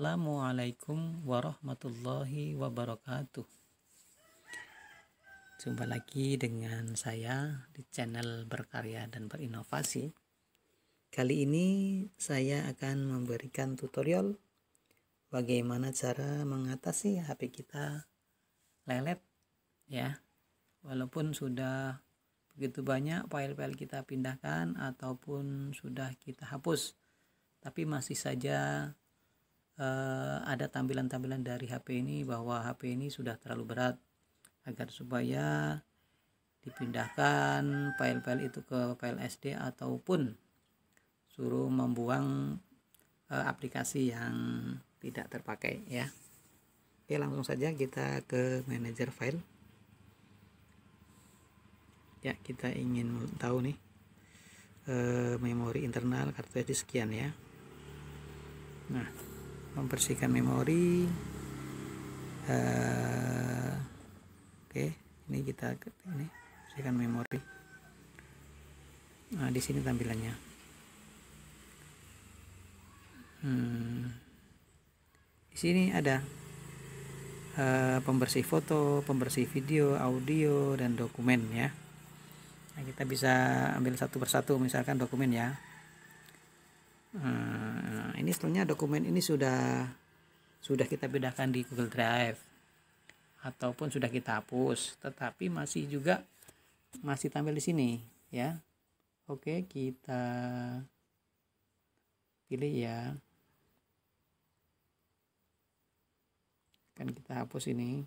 Assalamualaikum warahmatullahi wabarakatuh. Jumpa lagi dengan saya di channel Berkarya dan Berinovasi. Kali ini saya akan memberikan tutorial bagaimana cara mengatasi HP kita lelet ya. Walaupun sudah begitu banyak file-file kita pindahkan ataupun sudah kita hapus tapi masih saja uh, ada tampilan-tampilan dari HP ini bahwa HP ini sudah terlalu berat agar supaya dipindahkan file-file itu ke file SD ataupun suruh membuang uh, aplikasi yang tidak terpakai ya. Oke, langsung saja kita ke manager file. Ya, kita ingin tahu nih e, memori internal kartu SD sekian ya. Nah, membersihkan memori uh, oke okay. ini kita ini bersihkan memori nah di sini tampilannya hmm. di sini ada uh, pembersih foto pembersih video audio dan dokumen ya nah, kita bisa ambil satu persatu misalkan dokumen ya ini sebenarnya dokumen ini sudah sudah kita bedakan di Google Drive ataupun sudah kita hapus tetapi masih juga masih tampil di sini ya oke kita pilih ya kan kita hapus ini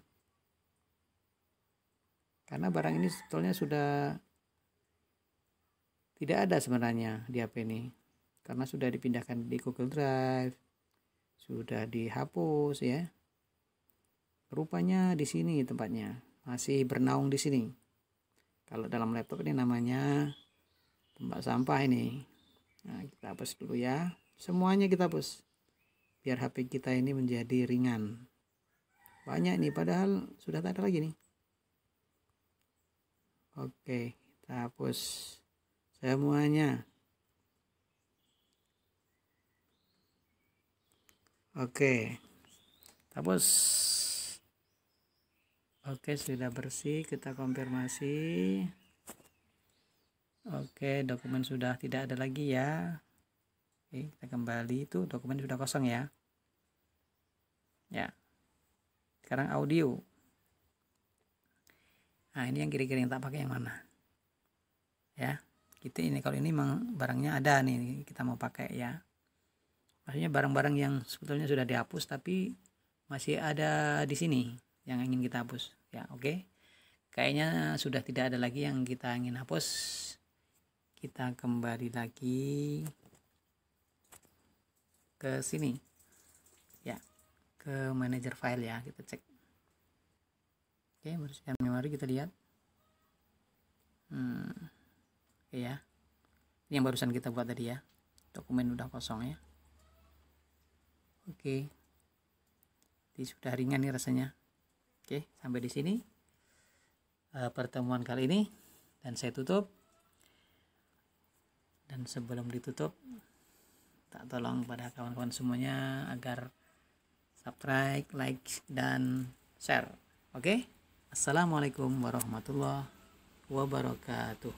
karena barang ini sebetulnya sudah tidak ada sebenarnya di HP ini karena sudah dipindahkan di Google Drive sudah dihapus ya rupanya di sini tempatnya masih bernaung di sini kalau dalam laptop ini namanya tempat sampah ini nah kita hapus dulu ya semuanya kita hapus biar HP kita ini menjadi ringan banyak nih padahal sudah tak ada lagi nih oke kita hapus semuanya Oke. Tapos Oke, sudah bersih. Kita konfirmasi. Oke, dokumen sudah tidak ada lagi ya. Oke, kita kembali itu dokumen sudah kosong ya. Ya. Sekarang audio. Nah, ini yang kira-kira yang tak pakai yang mana? Ya. Kita ini kalau ini barangnya ada nih, kita mau pakai ya maksudnya barang-barang yang sebetulnya sudah dihapus tapi masih ada di sini yang ingin kita hapus ya oke okay. kayaknya sudah tidak ada lagi yang kita ingin hapus kita kembali lagi ke sini ya ke manager file ya kita cek oke okay, bersihkan memori kita lihat hmm oke okay ya ini yang barusan kita buat tadi ya dokumen udah kosong ya oke okay. Ini sudah ringan nih rasanya oke okay, sampai di sini uh, pertemuan kali ini dan saya tutup dan sebelum ditutup tak tolong pada kawan-kawan semuanya agar subscribe, like, dan share. Oke, okay? assalamualaikum warahmatullahi wabarakatuh.